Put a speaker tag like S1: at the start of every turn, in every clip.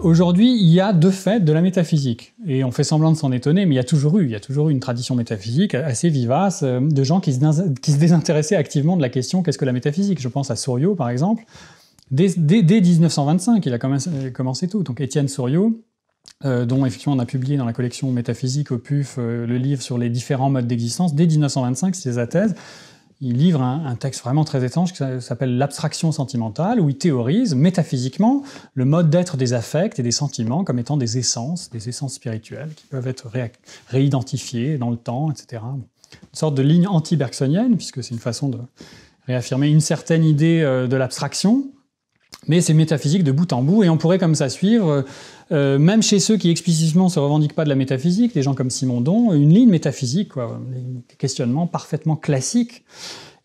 S1: Aujourd'hui, il y a de fait de la métaphysique. Et on fait semblant de s'en étonner, mais il y a toujours eu, il y a toujours eu une tradition métaphysique assez vivace euh, de gens qui se, désintéressaient activement de la question qu'est-ce que la métaphysique Je pense à Souriau, par exemple. Dès, 1925, il a euh, commencé, tout. Donc Étienne Souriau, euh, dont effectivement on a publié dans la collection Métaphysique au PUF le livre sur les différents modes d'existence, dès 1925, c'est sa thèse il livre un, texte vraiment très étrange qui s'appelle L'abstraction sentimentale, où il théorise métaphysiquement le mode d'être des affects et des sentiments comme étant des essences, des essences spirituelles qui peuvent être réidentifiées dans le temps, etc. Une sorte de ligne anti-bergsonienne, puisque c'est une façon de réaffirmer une certaine idée euh, de l'abstraction, mais c'est métaphysique de bout en bout, et on pourrait comme ça suivre euh, euh, même chez ceux qui explicitement se revendiquent pas de la métaphysique, des gens comme Simon Simondon, une ligne métaphysique, quoi, des questionnements parfaitement classiques.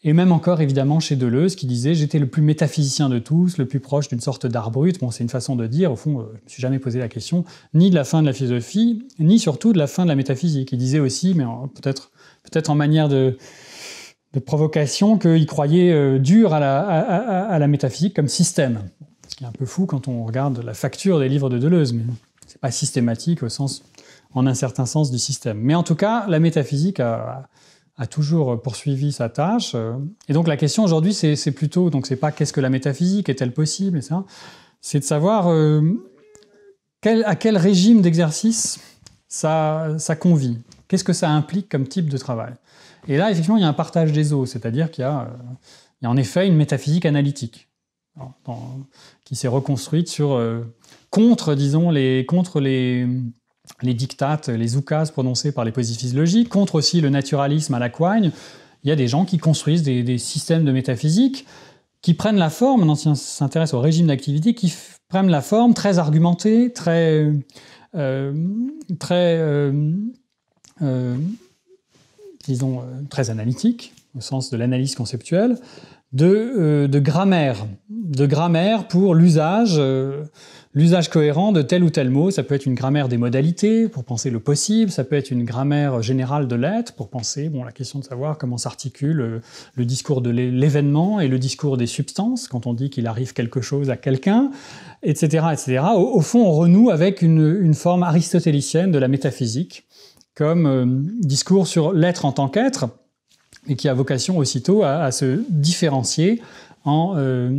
S1: Et même encore, évidemment, chez Deleuze, qui disait J'étais le plus métaphysicien de tous, le plus proche d'une sorte d'art brut. Bon, c'est une façon de dire, au fond, euh, je ne me suis jamais posé la question, ni de la fin de la philosophie, ni surtout de la fin de la métaphysique. Il disait aussi, mais peut-être peut, -être, en manière de, provocation, qu'il croyait euh, dur à la métaphysique comme système. C'est un peu fou quand on regarde la facture des livres de Deleuze, mais c'est pas systématique au sens, en un certain sens du système. Mais en tout cas, la métaphysique a, toujours poursuivi sa tâche. Euh, et donc la question aujourd'hui, c'est plutôt, donc c'est pas qu'est-ce que la métaphysique, est-elle possible, ça, c'est de savoir euh, à quel régime d'exercice ça, ça convie. Qu'est-ce que ça implique comme type de travail Et là, effectivement, il y a un partage des eaux, c'est-à-dire qu'il y, euh, y, a en effet une métaphysique analytique qui s'est reconstruite sur, euh, contre, disons, les, contre les, les dictates, les oukas prononcés par les positivistes logiques, contre aussi le naturalisme à la Quine. Il y a des gens qui construisent des, des systèmes de métaphysique qui prennent la forme, maintenant s'intéresse au régime d'activité, qui prennent la forme très argumentée, très, euh, euh, très disons, euh, très analytique, au sens de l'analyse conceptuelle, de, euh, grammaire, de grammaire pour l'usage, euh, l'usage cohérent de tel ou tel mot. Ça peut être une grammaire des modalités pour penser le possible, ça peut être une grammaire générale de l'être pour penser bon, la question de savoir comment s'articule le discours de l'événement et le discours des substances quand on dit qu'il arrive quelque chose à quelqu'un, etc. etc. Au, fond, on renoue avec une forme aristotélicienne de la métaphysique comme euh, discours sur l'être en tant qu'être, et qui a vocation aussitôt à, se différencier en, euh,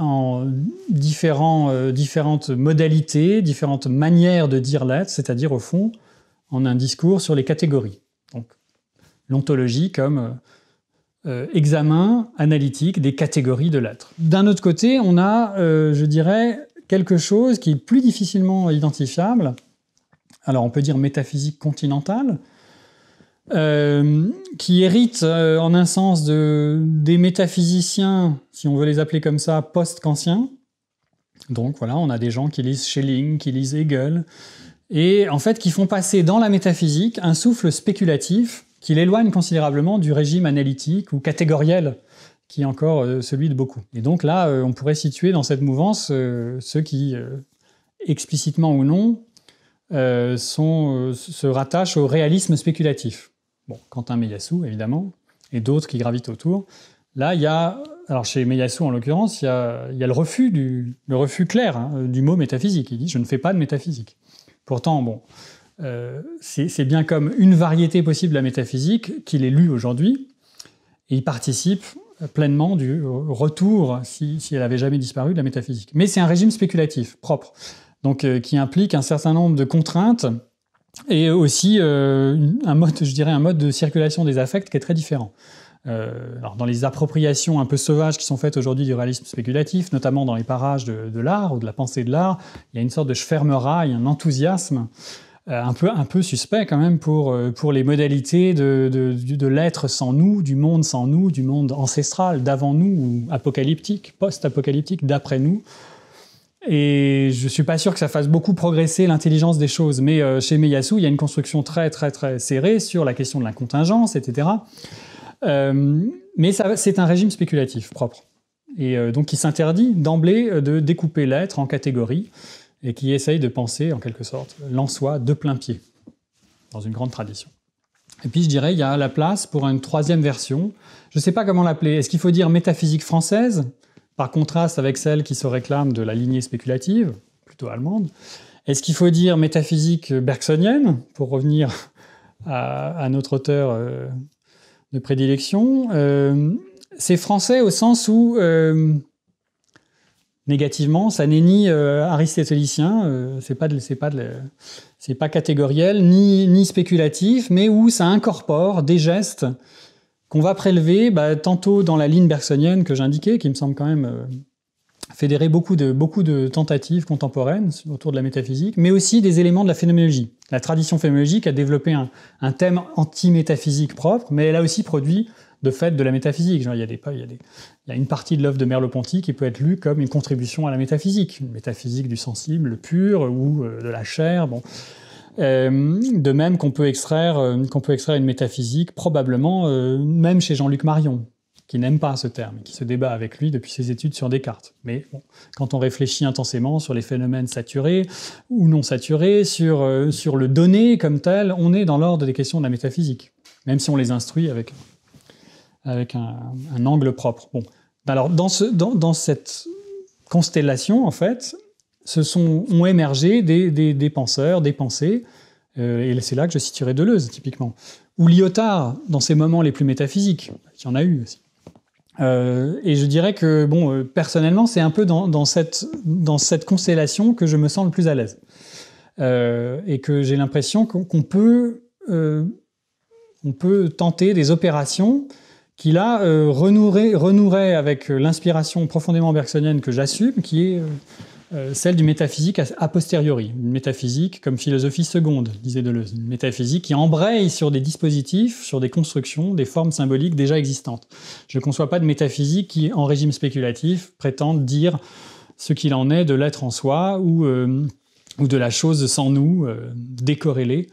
S1: euh, différentes modalités, différentes manières de dire l'être, c'est-à-dire au fond en un discours sur les catégories. Donc l'ontologie comme examen analytique des catégories de l'être. D'un autre côté, on a, je dirais, quelque chose qui est plus difficilement identifiable, alors on peut dire métaphysique continentale, euh, qui hérite euh, en un sens de, des métaphysiciens, si on veut les appeler comme ça, post-kantiens. Donc voilà, on a des gens qui lisent Schelling, qui lisent Hegel, et en fait qui font passer dans la métaphysique un souffle spéculatif qui l'éloigne considérablement du régime analytique ou catégoriel qui est encore euh, celui de beaucoup. Et donc là, on pourrait situer dans cette mouvance ceux qui, explicitement ou non, euh, euh, se rattachent au réalisme spéculatif. Bon, Quentin Meyassou, évidemment, et d'autres qui gravitent autour. Là, il y a, alors chez Meyassou en l'occurrence, il y a, le, refus le refus clair hein, du mot métaphysique. Il dit Je ne fais pas de métaphysique. Pourtant, bon, euh, c'est bien comme une variété possible de la métaphysique qu'il est lu aujourd'hui, et il participe pleinement du retour, si elle avait jamais disparu, de la métaphysique. Mais c'est un régime spéculatif propre donc euh, qui implique un certain nombre de contraintes et aussi euh, un mode, je dirais, un mode de circulation des affects qui est très différent. Euh, alors dans les appropriations un peu sauvages qui sont faites aujourd'hui du réalisme spéculatif, notamment dans les parages de, l'art ou de la pensée de l'art, il y a une sorte de fermeraille, un enthousiasme un peu, un peu suspect quand même pour, pour les modalités de, de, de l'être sans nous, du monde sans nous, du monde ancestral, d'avant nous, ou apocalyptique, post-apocalyptique, d'après nous. Et je suis pas sûr que ça fasse beaucoup progresser l'intelligence des choses. Mais euh, chez Meyasu, il y a une construction très très très serrée sur la question de la contingence, etc. Euh, mais c'est un régime spéculatif propre. Et euh, donc qui s'interdit d'emblée de découper l'être en catégories et qui essaye de penser en quelque sorte l'en soi de plein pied, dans une grande tradition. Et puis je dirais, il y a la place pour une troisième version. Je ne sais pas comment l'appeler. Est-ce qu'il faut dire métaphysique française par contraste avec celles qui se réclament de la lignée spéculative, plutôt allemande. Est-ce qu'il faut dire métaphysique bergsonienne, pour revenir à, notre auteur euh, de prédilection euh, C'est français au sens où, euh, négativement, ça n'est ni aristotélicien, c'est pas, pas, pas catégoriel, ni, ni spéculatif, mais où ça incorpore des gestes qu'on va prélever bah, tantôt dans la ligne bergsonienne que j'indiquais, qui me semble quand même euh, fédérer beaucoup de, tentatives contemporaines autour de la métaphysique, mais aussi des éléments de la phénoménologie. La tradition phénoménologique a développé un, thème anti-métaphysique propre, mais elle a aussi produit de fait de la métaphysique. il, y a il, il, une partie de l'œuvre de Merleau-Ponty qui peut être lue comme une contribution à la métaphysique, une métaphysique du sensible le pur ou euh, de la chair. Bon. Euh, de même qu'on peut, extraire, euh, qu'on peut extraire une métaphysique, probablement euh, même chez Jean-Luc Marion, qui n'aime pas ce terme, qui se débat avec lui depuis ses études sur Descartes. Mais quand on réfléchit intensément sur les phénomènes saturés ou non saturés, sur, sur le donné comme tel, on est dans l'ordre des questions de la métaphysique, même si on les instruit avec, avec un, angle propre. Bon. Alors, dans, ce, dans cette constellation, en fait, se sont, ont émergé des, des, penseurs, des pensées, euh, et c'est là que je situerai Deleuze, typiquement. Ou Lyotard, dans ses moments les plus métaphysiques, Il y en a eu aussi. Euh, et je dirais que, bon, euh, personnellement, c'est un peu dans, dans, cette, dans cette constellation que je me sens le plus à l'aise. et que j'ai l'impression qu'on peut, on peut tenter des opérations qui là renoueraient avec l'inspiration profondément bergsonienne que j'assume, qui est euh, celle du métaphysique a posteriori, une métaphysique comme philosophie seconde, disait Deleuze, une métaphysique qui embraye sur des dispositifs, sur des constructions, des formes symboliques déjà existantes. Je ne conçois pas de métaphysique qui, en régime spéculatif, prétende dire ce qu'il en est de l'être en soi ou, euh, ou de la chose sans nous, euh, décorrélée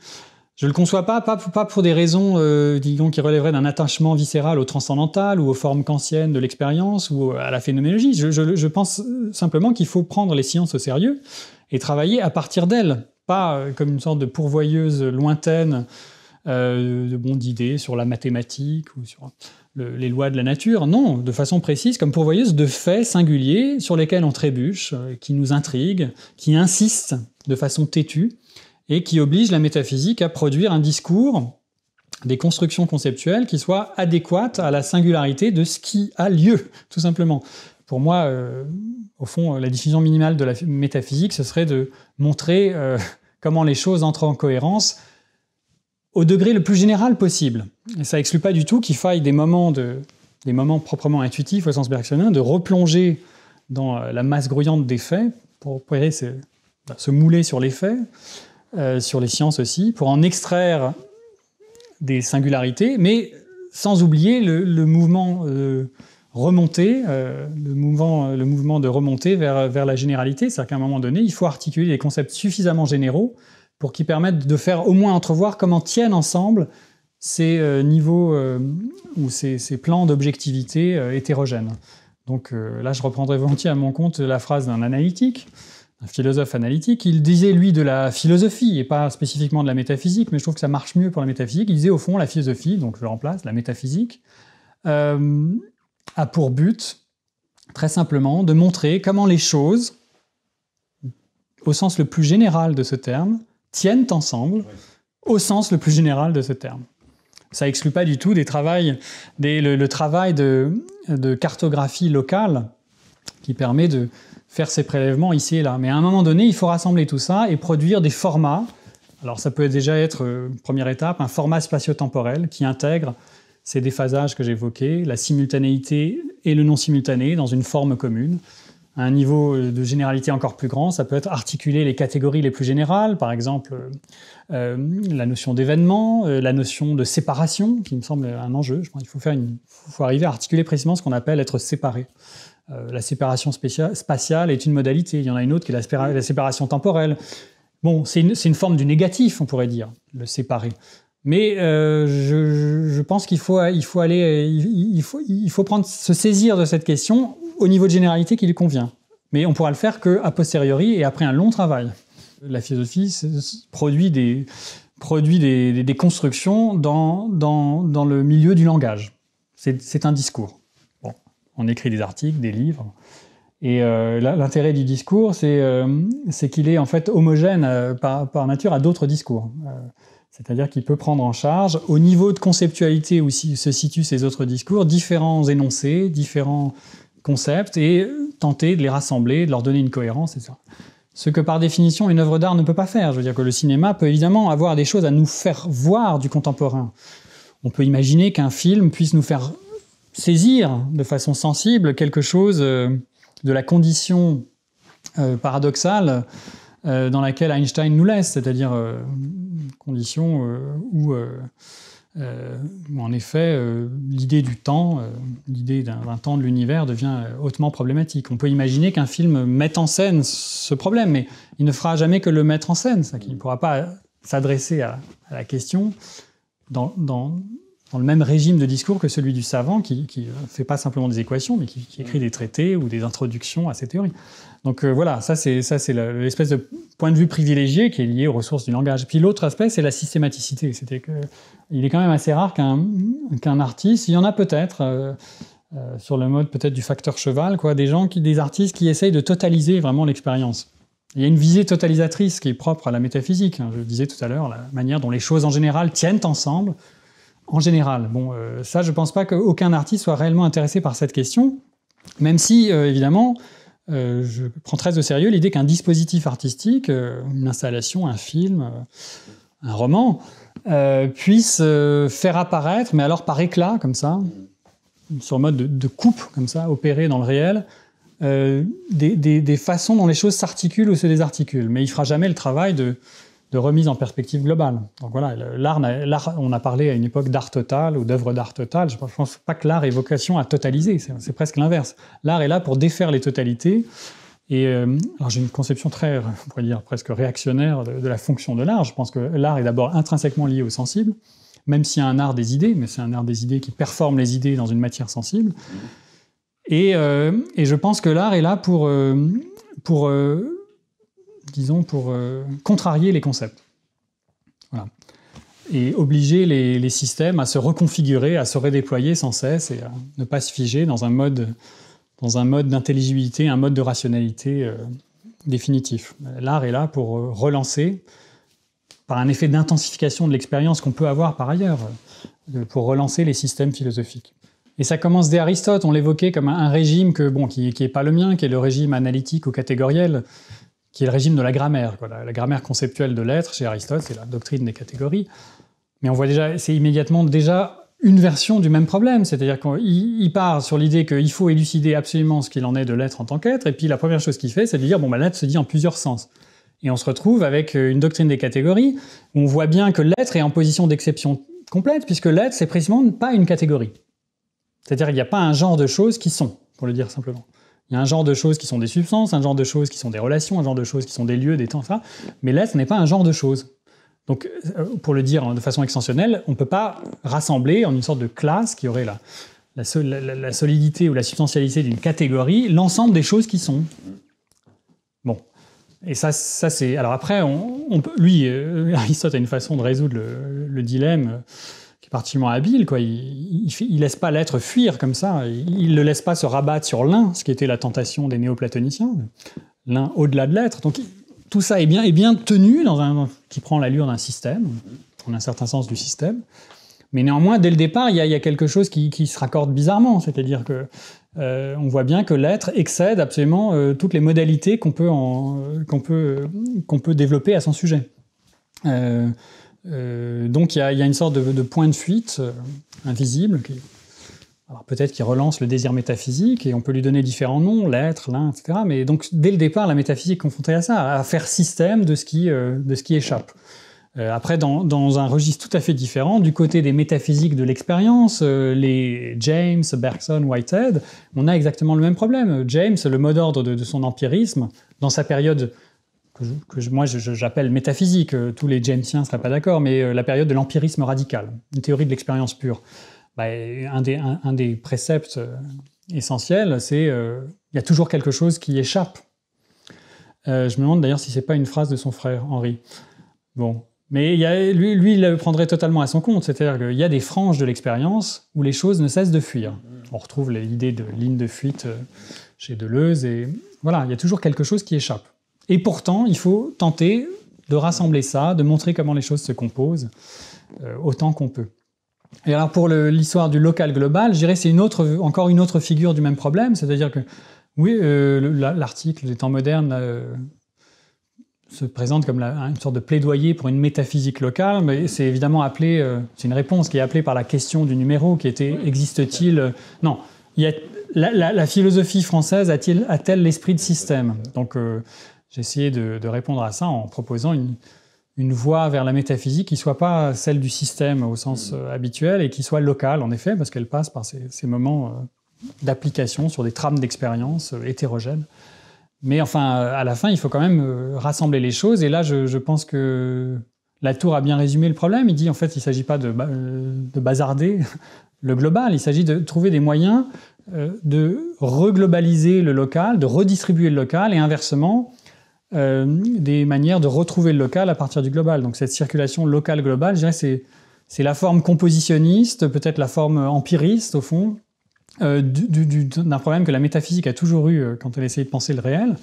S1: je le conçois pas, pas, pour des raisons, euh, disons, qui relèveraient d'un attachement viscéral au transcendantal ou aux formes kantiennes de l'expérience ou à la phénoménologie. Je, pense simplement qu'il faut prendre les sciences au sérieux et travailler à partir d'elles, pas euh, comme une sorte de pourvoyeuse lointaine euh, de bonnes d'idées sur la mathématique ou sur les lois de la nature. Non, de façon précise, comme pourvoyeuse de faits singuliers sur lesquels on trébuche, qui nous intriguent, qui insistent de façon têtue et qui oblige la métaphysique à produire un discours, des constructions conceptuelles qui soient adéquates à la singularité de ce qui a lieu, tout simplement. Pour moi, euh, au fond, la diffusion minimale de la métaphysique, ce serait de montrer euh, comment les choses entrent en cohérence au degré le plus général possible. Et ça exclut pas du tout qu'il faille des moments, de, des moments proprement intuitifs au sens bergsonien, de replonger dans euh, la masse grouillante des faits pour, bah, se mouler sur les faits, euh, sur les sciences aussi, pour en extraire des singularités, mais sans oublier le, mouvement euh, euh, le, mouvement, de remontée vers, la généralité. C'est-à-dire qu'à un moment donné, il faut articuler des concepts suffisamment généraux pour qu'ils permettent de faire au moins entrevoir comment tiennent ensemble ces niveaux ou ces, ces plans d'objectivité hétérogènes. Donc là, je reprendrai volontiers à mon compte la phrase d'un analytique un philosophe analytique, il disait, lui, de la philosophie, et pas spécifiquement de la métaphysique, mais je trouve que ça marche mieux pour la métaphysique. Il disait, au fond, la philosophie, donc je remplace, la métaphysique, euh, a pour but, très simplement, de montrer comment les choses, au sens le plus général de ce terme, tiennent ensemble, au sens le plus général de ce terme. Ça exclut pas du tout le, travail de cartographie locale qui permet de, faire ces prélèvements ici et là. Mais à un moment donné, il faut rassembler tout ça et produire des formats. Alors ça peut déjà être, euh, première étape, un format spatio-temporel qui intègre ces déphasages que j'évoquais, la simultanéité et le non-simultané dans une forme commune. À un niveau euh, de généralité encore plus grand, ça peut être articuler les catégories les plus générales, par exemple euh, la notion d'événement, la notion de séparation, qui me semble un enjeu. Il faut, faire faut arriver à articuler précisément ce qu'on appelle être séparé. Euh, la séparation spatiale est une modalité. Il y en a une autre qui est la, séparation temporelle. Bon, c'est une, forme du négatif, on pourrait dire, le séparer. Mais euh, je, pense qu'il faut, aller, il, faut, prendre, se saisir de cette question au niveau de généralité qui lui convient. Mais on pourra le faire que posteriori et après un long travail. La philosophie produit des, produit des, constructions dans le milieu du langage. C'est un discours on écrit des articles, des livres. Et euh, l'intérêt du discours, euh, c'est qu'il est en fait homogène euh, par, par, nature à d'autres discours. C'est-à-dire qu'il peut prendre en charge, au niveau de conceptualité où se situent ces autres discours, différents énoncés, différents concepts, et tenter de les rassembler, de leur donner une cohérence, etc. Ce que par définition une œuvre d'art ne peut pas faire. Je veux dire que le cinéma peut évidemment avoir des choses à nous faire voir du contemporain. On peut imaginer qu'un film puisse nous faire saisir de façon sensible quelque chose euh, de la condition euh, paradoxale euh, dans laquelle Einstein nous laisse, c'est-à-dire condition où, en effet, l'idée du temps, l'idée d'un temps de l'univers devient hautement problématique. On peut imaginer qu'un film mette en scène ce problème, mais il ne fera jamais que le mettre en scène, ça, qui ne pourra pas s'adresser à, la question dans dans le même régime de discours que celui du savant qui ne euh, fait pas simplement des équations, mais qui, mm. écrit des traités ou des introductions à ses théories. Donc euh, voilà, ça c'est ça c'est l'espèce de point de vue privilégié qui est lié aux ressources du langage. Puis l'autre aspect, c'est la systématicité. C'était que il est quand même assez rare qu'un qu'un artiste, il y en a peut-être. Euh, sur le mode peut-être du facteur cheval, quoi, des gens, qui, des artistes qui essayent de totaliser vraiment l'expérience. Il y a une visée totalisatrice qui est propre à la métaphysique. Hein. Je disais tout à l'heure la manière dont les choses en général tiennent ensemble, en général. Bon, euh, ça, je pense pas qu'aucun artiste soit réellement intéressé par cette question, même si, euh, évidemment, euh, je prends très au sérieux l'idée qu'un dispositif artistique, une installation, un film, un roman, puisse faire apparaître, mais alors par éclat, comme ça, sur mode de, coupe, comme ça, opéré dans le réel, des, des, façons dont les choses s'articulent ou se désarticulent. Mais il fera jamais le travail de de remise en perspective globale. Donc voilà, l'art, on a parlé à une époque d'art total ou d'œuvre d'art total. Je pense pas que l'art ait vocation à totaliser, c'est presque l'inverse. L'art est là pour défaire les totalités. Et euh, alors j'ai une conception très, on pourrait dire, presque réactionnaire de, la fonction de l'art. Je pense que l'art est d'abord intrinsèquement lié au sensible, même s'il y a un art des idées, mais c'est un art des idées qui performe les idées dans une matière sensible. Et, euh, je pense que l'art est là pour, euh, pour disons, pour euh, contrarier les concepts. Et obliger les, systèmes à se reconfigurer, à se redéployer sans cesse et à ne pas se figer dans un mode, dans un mode d'intelligibilité, un mode de rationalité euh, définitif. L'art est là pour euh, relancer, par un effet d'intensification de l'expérience qu'on peut avoir par ailleurs, pour relancer les systèmes philosophiques. Et ça commence dès Aristote, on l'évoquait comme un régime que, bon, qui n'est pas le mien, qui est le régime analytique ou catégoriel, qui est le régime de la grammaire. Quoi. La, grammaire conceptuelle de l'être, chez Aristote, c'est la doctrine des catégories. Mais on voit déjà, c'est immédiatement déjà une version du même problème. C'est-à-dire qu'il part sur l'idée qu'il faut élucider absolument ce qu'il en est de l'être en tant qu'être, et puis la première chose qu'il fait, c'est de dire, bon, bah, l'être se dit en plusieurs sens. Et on se retrouve avec euh, une doctrine des catégories, où on voit bien que l'être est en position d'exception complète, puisque l'être, c'est précisément pas une catégorie. C'est-à-dire qu'il n'y a pas un genre de choses qui sont, pour le dire simplement. Il y a un genre de choses qui sont des substances, un genre de choses qui sont des relations, un genre de choses qui sont des lieux, des temps, ça. Mais là, ce n'est pas un genre de choses. Donc, euh, pour le dire hein, de façon extensionnelle, on ne peut pas rassembler en une sorte de classe qui aurait la, la, solidité ou la substantialité d'une catégorie l'ensemble des choses qui sont. Bon. Et ça, ça c'est. Alors après, on, lui, euh, Aristote a une façon de résoudre le, dilemme. Euh, particulièrement habile. Quoi. Il, il, laisse pas l'être fuir comme ça. Il ne le laisse pas se rabattre sur l'un, ce qui était la tentation des néoplatoniciens. L'un au-delà de l'être. Donc tout ça est bien, est bien tenu dans un qui prend l'allure d'un système, en un certain sens du système. Mais néanmoins, dès le départ, il y, a quelque chose qui, se raccorde bizarrement, c'est-à-dire que euh, on voit bien que l'être excède absolument euh, toutes les modalités qu'on peut, euh, qu'on peut, qu'on peut développer à son sujet. Euh, donc il y, a une sorte de, point de fuite euh, invisible, qui, peut-être qui relance le désir métaphysique, et on peut lui donner différents noms, l'être, l'un, etc. Mais donc dès le départ, la métaphysique est confrontée à ça, à faire système de ce qui, euh, de ce qui échappe. après, dans, un registre tout à fait différent, du côté des métaphysiques de l'expérience, les James, Bergson, Whitehead, on a exactement le même problème. James, le mot d'ordre de son empirisme, dans sa période que, moi j'appelle métaphysique, euh, tous les Jamesiens ne seraient pas d'accord, mais euh, la période de l'empirisme radical, une théorie de l'expérience pure. Bah, un, des, un, des, préceptes euh, essentiels, c'est qu'il il y a toujours quelque chose qui échappe. je me demande d'ailleurs si c'est pas une phrase de son frère Henri. Bon, mais lui, lui, il le prendrait totalement à son compte, c'est-à-dire qu'il y a des franges de l'expérience où les choses ne cessent de fuir. On retrouve l'idée de ligne de fuite chez Deleuze, et voilà, il y a toujours quelque chose qui échappe. Et pourtant, il faut tenter de rassembler ça, de montrer comment les choses se composent euh, autant qu'on peut. Et alors pour l'histoire du local global, je dirais c'est une autre, encore une autre figure du même problème, c'est-à-dire que oui, euh, l'article des temps modernes euh, se présente comme une sorte de plaidoyer pour une métaphysique locale, mais c'est évidemment appelé, c'est une réponse qui est appelée par la question du numéro, qui était existe-t-il Non, la, la, philosophie française a-t-elle l'esprit de système Donc j'ai essayé de, répondre à ça en proposant une, voie vers la métaphysique qui ne soit pas celle du système au sens mm. euh, habituel et qui soit locale, en effet, parce qu'elle passe par ces, moments euh, d'application sur des trames d'expérience euh, hétérogènes. Mais enfin, à la fin, il faut quand même rassembler les choses. Et là, je, pense que la tour a bien résumé le problème. Il dit, en fait, il ne s'agit pas de bazarder le global, il s'agit de trouver des moyens de reglobaliser le local, de redistribuer le local, et inversement, euh, des manières de retrouver le local à partir du global. Donc cette circulation locale-globale, je dirais, c'est, c'est la forme compositionniste, peut-être la forme empiriste au fond, euh, d'un problème que la métaphysique a toujours eu euh, quand elle essayait de penser le réel,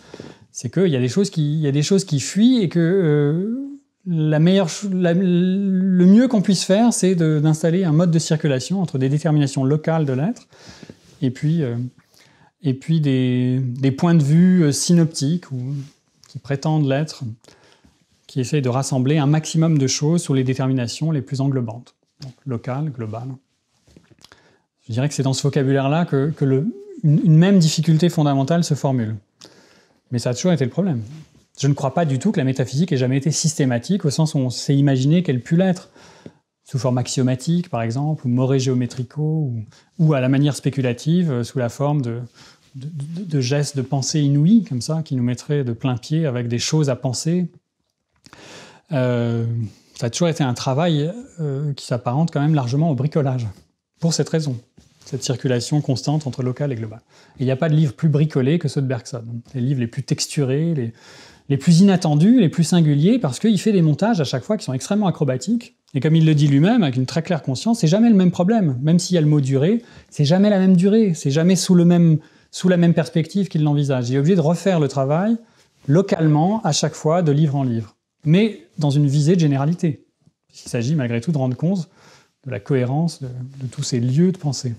S1: c'est qu'il y, a des choses qui, y a des choses qui fuient et que la meilleure, le mieux qu'on puisse faire, c'est d'installer un mode de circulation entre des déterminations locales de l'être et puis, et puis des, des points de vue synoptiques ou prétendent l'être, qui essayent de rassembler un maximum de choses sous les déterminations les plus englobantes, donc locales, globales. Je dirais que c'est dans ce vocabulaire-là que, une, même difficulté fondamentale se formule. Mais ça a toujours été le problème. Je ne crois pas du tout que la métaphysique ait jamais été systématique au sens où on s'est imaginé qu'elle pût l'être, sous forme axiomatique par exemple, ou moré-géométrico, ou, à la manière spéculative, euh, sous la forme de, de, gestes, de pensées inouïes, comme ça, qui nous mettraient de plein pied avec des choses à penser. Euh, ça a toujours été un travail euh, qui s'apparente quand même largement au bricolage, pour cette raison, cette circulation constante entre local et global. il n'y a pas de livre plus bricolé que ceux de Bergson. Les livres les plus texturés, les, les plus inattendus, les plus singuliers, parce qu'il fait des montages à chaque fois qui sont extrêmement acrobatiques. Et comme il le dit lui-même, avec une très claire conscience, c'est jamais le même problème. Même s'il y a le mot durée, c'est jamais la même durée, c'est jamais sous le même sous la même perspective qu'il l'envisage, Il est obligé de refaire le travail localement, à chaque fois, de livre en livre, mais dans une visée de généralité. Il s'agit malgré tout de rendre compte de la cohérence de tous ces lieux de pensée.